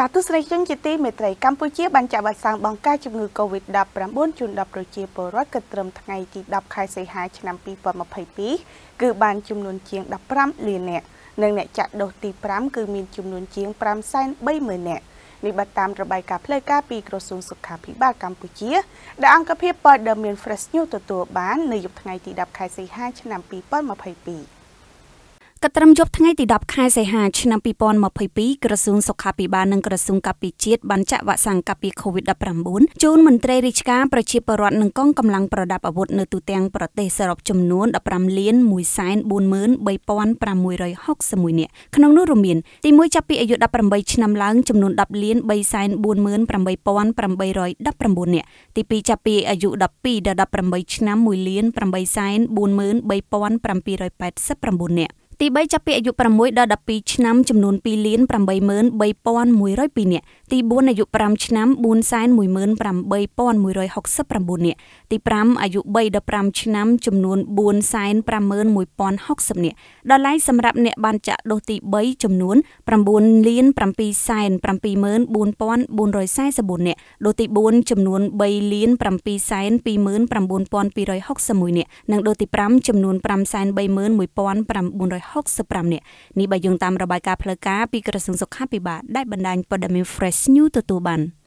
ចាទស្សនិកជនជាទីមេត្រីកម្ពុជាបានចាក់វ៉ាក់សាំងបង្ការជំងឺ Covid-19 ជូនដល់ប្រជាពលរដ្ឋគិតត្រឹមថ្ងៃទី10ខែសីហាឆ្នាំ2022គឺបានចំនួនជាង15លាននាក់និងអ្នកចាក់ដូសទី5គឺមានចំនួនជាង530,000នាក់នេះបើតាមរបាយការណ៍ផ្លូវការពីក្រសួងសុខាភិបាលកម្ពុជាដែលអង្គភាពព័ត៌មាន Fresh News ទទួលបាននៅយប់ថ្ងៃទី10ខែសីហាឆ្នាំ2022កត្រឹមយប់ថ្ងៃទី10ខែសីហាឆ្នាំ2022ក្រសួងសុខាភិបាលនិងក្រសួងកាពីជាតិបានចាក់វ៉ាក់សាំងកាពី COVID-19 ជូនមន្ត្រីរាជការប្រជាពលរដ្ឋនិងកងកម្លាំងប្រដាប់អាវុធនៅទូទាំងប្រទេសសរុបចំនួន15លាន143,661នាក់ក្នុងនោះរួមមានទី1ចាប់ពីអាយុ18ឆ្នាំឡើងចំនួន10លាន348,819នាក់ទី2ចាប់ពីអាយុ12ដល់18ឆ្នាំ1លាន843,789នាក់ទី3ចាប់ពីអាយុ6ដល់12ឆ្នាំចំនួន2លាន83102នាក់ទី4អាយុ5ឆ្នាំ418,169នាក់ទី5អាយុ3ដល់5ឆ្នាំចំនួន451,060នាក់ដល់ឡែកសម្រាប់អ្នកបានចាក់ដូសទី3ចំនួន9លាន774,444នាក់ដូសទី4ចំនួន3លាន729,261នាក់និងដូសទី5ចំនួន531,960 65នាក់នេះបើយោងតាមរបាយការណ៍ផ្លូវការពីក្រសួងសុខាភិបាលដែលបណ្ដាញព័ត៌មាន Fresh News ទទួលបាន។